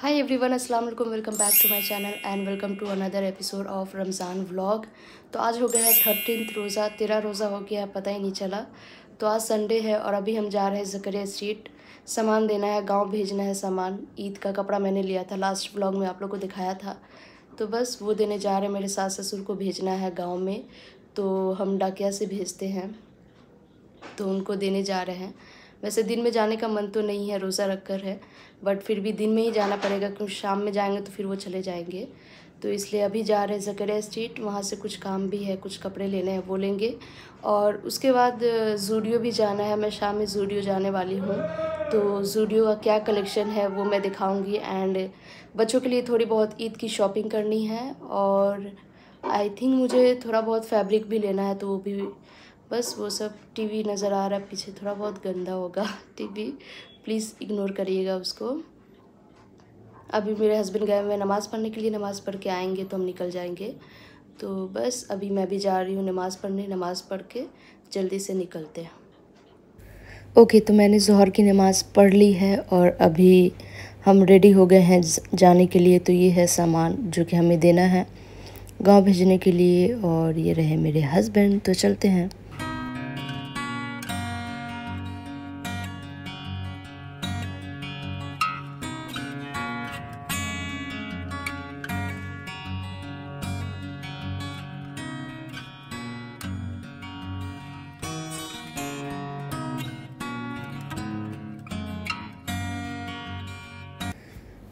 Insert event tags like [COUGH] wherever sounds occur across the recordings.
हाय everyone अस्सलाम वालेकुम welcome back to my channel and welcome to another episode of Ramzan vlog तो आज हो गया है थर्टीन रोज़ा तेरह रोज़ा हो गया है पता ही नहीं चला तो आज संडे है और अभी हम जा रहे हैं जकरिया स्ट्रीट सामान देना है गांव भेजना है सामान ईद का कपड़ा मैंने लिया था लास्ट व्लॉग में आप लोग को दिखाया था तो बस वो देने जा रहे हैं मेरे सास ससुर को भेजना है गाँव में तो हम डाकिया से भेजते हैं तो उनको देने जा रहे हैं वैसे दिन में जाने का मन तो नहीं है रोज़ा रख कर है बट फिर भी दिन में ही जाना पड़ेगा क्योंकि शाम में जाएंगे तो फिर वो चले जाएंगे तो इसलिए अभी जा रहे हैं जकरिया स्ट्रीट वहाँ से कुछ काम भी है कुछ कपड़े लेने हैं वो लेंगे और उसके बाद जूडियो भी जाना है मैं शाम में जूडियो जाने वाली हूँ तो जूडियो का क्या कलेक्शन है वो मैं दिखाऊँगी एंड बच्चों के लिए थोड़ी बहुत ईद की शॉपिंग करनी है और आई थिंक मुझे थोड़ा बहुत फैब्रिक भी लेना है तो वो भी बस वो सब टीवी नज़र आ रहा है पीछे थोड़ा बहुत गंदा होगा [LAUGHS] टीवी प्लीज़ इग्नोर करिएगा उसको अभी मेरे हस्बैंड गए हुए नमाज़ पढ़ने के लिए नमाज़ पढ़ के आएंगे तो हम निकल जाएंगे तो बस अभी मैं भी जा रही हूँ नमाज़ पढ़ने नमाज़ पढ़ के जल्दी से निकलते हैं ओके okay, तो मैंने जहर की नमाज़ पढ़ ली है और अभी हम रेडी हो गए हैं जाने के लिए तो ये है सामान जो कि हमें देना है गांव भेजने के लिए और ये रहे मेरे हस्बैंड तो चलते हैं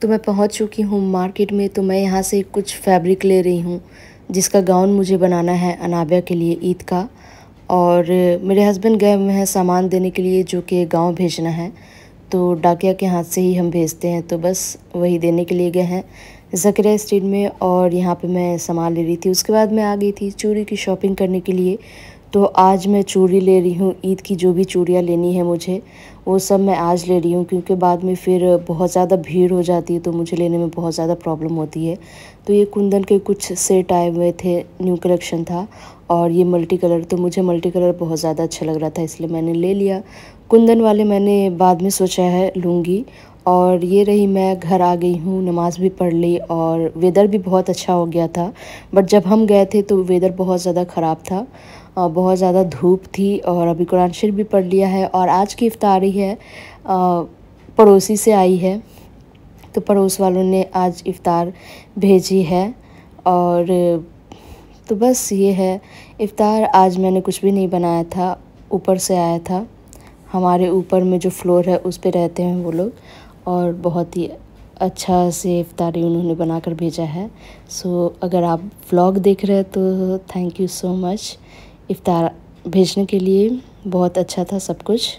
तो मैं पहुंच चुकी हूँ मार्केट में तो मैं यहाँ से कुछ फैब्रिक ले रही हूँ जिसका गाउन मुझे बनाना है अनाब्या के लिए ईद का और मेरे हस्बैंड गए हुए हैं सामान देने के लिए जो कि गांव भेजना है तो डाकिया के हाथ से ही हम भेजते हैं तो बस वही देने के लिए गए हैं जकरिया स्ट्रीट में और यहाँ पे मैं सामान ले रही थी उसके बाद मैं आ गई थी चूड़ी की शॉपिंग करने के लिए तो आज मैं चूड़ी ले रही हूँ ईद की जो भी चूड़ियाँ लेनी है मुझे वो सब मैं आज ले रही हूँ क्योंकि बाद में फिर बहुत ज़्यादा भीड़ हो जाती है तो मुझे लेने में बहुत ज़्यादा प्रॉब्लम होती है तो ये कुंदन के कुछ सेट आए हुए थे न्यू कलेक्शन था और ये मल्टी कलर तो मुझे मल्टी कलर बहुत ज़्यादा अच्छा लग रहा था इसलिए मैंने ले लिया कुंदन वाले मैंने बाद में सोचा है लूँगी और ये रही मैं घर आ गई हूँ नमाज़ भी पढ़ ली और वेदर भी बहुत अच्छा हो गया था बट जब हम गए थे तो वेदर बहुत ज़्यादा ख़राब था और बहुत ज़्यादा धूप थी और अभी कुरान शरीफ भी पढ़ लिया है और आज की इफ्तारी है पड़ोसी से आई है तो पड़ोस वालों ने आज इफ़ार भेजी है और तो बस ये है इफ़ार आज मैंने कुछ भी नहीं बनाया था ऊपर से आया था हमारे ऊपर में जो फ्लोर है उस पर रहते हैं वो लोग और बहुत ही अच्छा से इफ्तारी उन्होंने बनाकर भेजा है सो अगर आप व्लॉग देख रहे हैं तो थैंक यू सो मच इफ़ार भेजने के लिए बहुत अच्छा था सब कुछ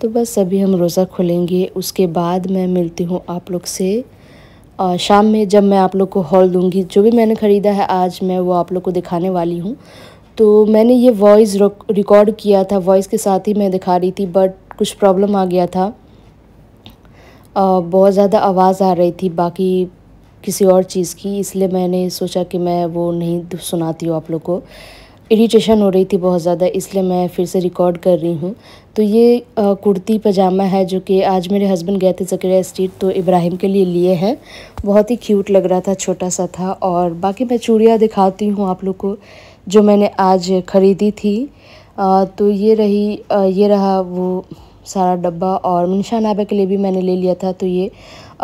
तो बस अभी हम रोज़ा खोलेंगे उसके बाद मैं मिलती हूँ आप लोग से और शाम में जब मैं आप लोग को हॉल दूंगी जो भी मैंने ख़रीदा है आज मैं वो आप लोग को दिखाने वाली हूँ तो मैंने ये वॉइस रिकॉर्ड किया था वॉइस के साथ ही मैं दिखा रही थी बट कुछ प्रॉब्लम आ गया था आ, बहुत ज़्यादा आवाज़ आ रही थी बाकी किसी और चीज़ की इसलिए मैंने सोचा कि मैं वो नहीं सुनाती हूँ आप लोग को इरीटेशन हो रही थी बहुत ज़्यादा इसलिए मैं फिर से रिकॉर्ड कर रही हूँ तो ये आ, कुर्ती पजामा है जो कि आज मेरे हस्बैंड गए थे जकरिया स्ट्रीट तो इब्राहिम के लिए लिए हैं बहुत ही क्यूट लग रहा था छोटा सा था और बाकी मैं चूड़ियाँ दिखाती हूँ आप लोग को जो मैंने आज ख़रीदी थी आ, तो ये रही आ, ये रहा वो सारा डब्बा और मुंशा नाबा के लिए भी मैंने ले लिया था तो ये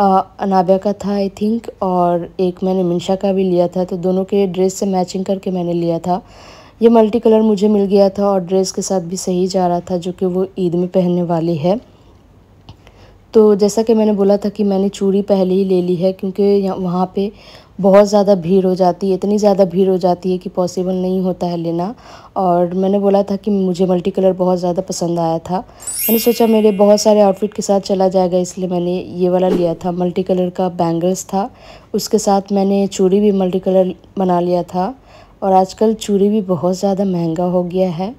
अनाबा का था आई थिंक और एक मैंने मिनशा का भी लिया था तो दोनों के ड्रेस से मैचिंग करके मैंने लिया था ये मल्टी कलर मुझे मिल गया था और ड्रेस के साथ भी सही जा रहा था जो कि वो ईद में पहनने वाली है तो जैसा कि मैंने बोला था कि मैंने चूड़ी पहले ही ले ली है क्योंकि वहाँ पे बहुत ज़्यादा भीड़ हो जाती है इतनी ज़्यादा भीड़ हो जाती है कि पॉसिबल नहीं होता है लेना और मैंने बोला था कि मुझे मल्टी कलर बहुत ज़्यादा पसंद आया था मैंने सोचा मेरे बहुत सारे आउटफिट के साथ चला जाएगा इसलिए मैंने ये वाला लिया था मल्टी कलर का बैंगल्स था उसके साथ मैंने चूड़ी भी मल्टी कलर बना लिया था और आजकल चूड़ी भी बहुत ज़्यादा महंगा हो गया है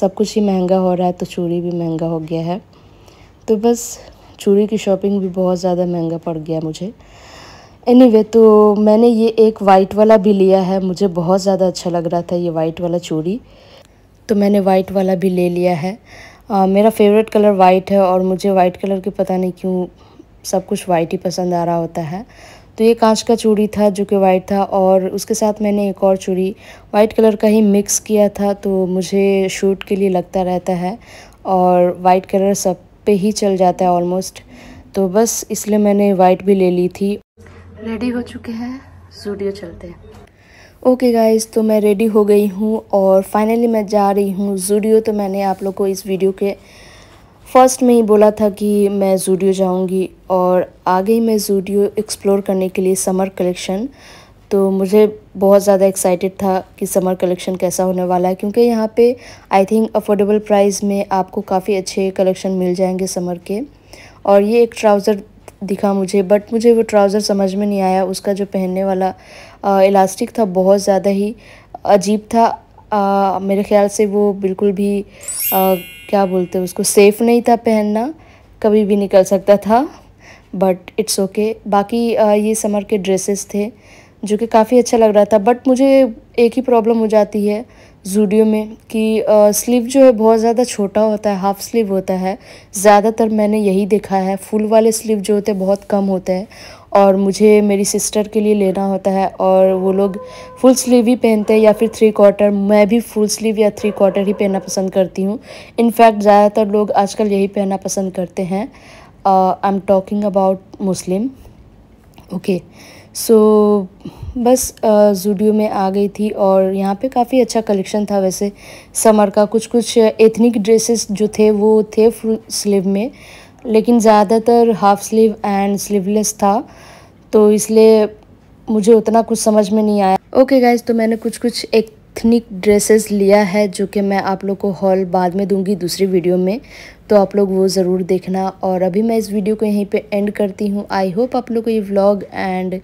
सब कुछ ही महंगा हो रहा है तो चूड़ी भी महंगा हो गया है तो बस चूड़ी की शॉपिंग भी बहुत ज़्यादा महंगा पड़ गया मुझे एनी anyway, तो मैंने ये एक वाइट वाला भी लिया है मुझे बहुत ज़्यादा अच्छा लग रहा था ये वाइट वाला चूड़ी तो मैंने वाइट वाला भी ले लिया है आ, मेरा फेवरेट कलर वाइट है और मुझे वाइट कलर के पता नहीं क्यों सब कुछ वाइट ही पसंद आ रहा होता है तो ये कांच का चूड़ी था जो कि वाइट था और उसके साथ मैंने एक और चूड़ी वाइट कलर का ही मिक्स किया था तो मुझे शूट के लिए लगता रहता है और वाइट कलर सब पे ही चल जाता है ऑलमोस्ट तो बस इसलिए मैंने वाइट भी ले ली थी रेडी हो चुके हैं स्टूडियो चलते हैं ओके गाइस तो मैं रेडी हो गई हूँ और फाइनली मैं जा रही हूँ स्टूडियो तो मैंने आप लोग को इस वीडियो के फर्स्ट में ही बोला था कि मैं जूडियो जाऊंगी और आ गई मैं जूडियो एक्सप्लोर करने के लिए समर कलेक्शन तो मुझे बहुत ज़्यादा एक्साइटेड था कि समर कलेक्शन कैसा होने वाला है क्योंकि यहाँ पे आई थिंक अफोर्डेबल प्राइस में आपको काफ़ी अच्छे कलेक्शन मिल जाएंगे समर के और ये एक ट्राउज़र दिखा मुझे बट मुझे वो ट्राउज़र समझ में नहीं आया उसका जो पहनने वाला इलास्टिक था बहुत ज़्यादा ही अजीब था आ, मेरे ख्याल से वो बिल्कुल भी आ, क्या बोलते हैं उसको सेफ़ नहीं था पहनना कभी भी निकल सकता था बट इट्स ओके बाकी आ, ये समर के ड्रेसेस थे जो कि काफ़ी अच्छा लग रहा था बट मुझे एक ही प्रॉब्लम हो जाती है जूडियो में कि स्लीव जो है बहुत ज़्यादा छोटा होता है हाफ़ स्लीव होता है ज़्यादातर मैंने यही देखा है फुल वाले स्लीव जो होते हैं बहुत कम होते हैं और मुझे मेरी सिस्टर के लिए लेना होता है और वो लोग फुल स्लीव ही पहनते हैं या फिर थ्री क्वार्टर मैं भी फुल स्लीव या थ्री क्वार्टर ही पहनना पसंद करती हूँ इनफैक्ट ज़्यादातर लोग आजकल यही पहनना पसंद करते हैं I am talking about Muslim okay so बस जूडियो uh, में आ गई थी और यहाँ पे काफ़ी अच्छा कलेक्शन था वैसे समर का कुछ कुछ एथनिक ड्रेसेस जो थे वो थे फुल स्लीव में लेकिन ज़्यादातर हाफ स्लीव एंड स्लीवलेस था तो इसलिए मुझे उतना कुछ समझ में नहीं आया ओके गाइज तो मैंने कुछ कुछ एक एथनिक ड्रेसेस लिया है जो कि मैं आप लोग को हॉल बाद में दूंगी दूसरी वीडियो में तो आप लोग वो ज़रूर देखना और अभी मैं इस वीडियो को यहीं पे एंड करती हूँ आई होप आप लोग को ये व्लॉग एंड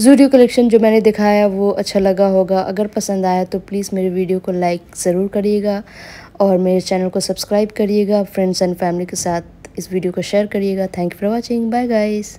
जूडियो कलेक्शन जो मैंने दिखाया वो अच्छा लगा होगा अगर पसंद आया तो प्लीज़ मेरे वीडियो को लाइक ज़रूर करिएगा और मेरे चैनल को सब्सक्राइब करिएगा फ्रेंड्स एंड फैमिली के साथ इस वीडियो को शेयर करिएगा thank you for watching bye guys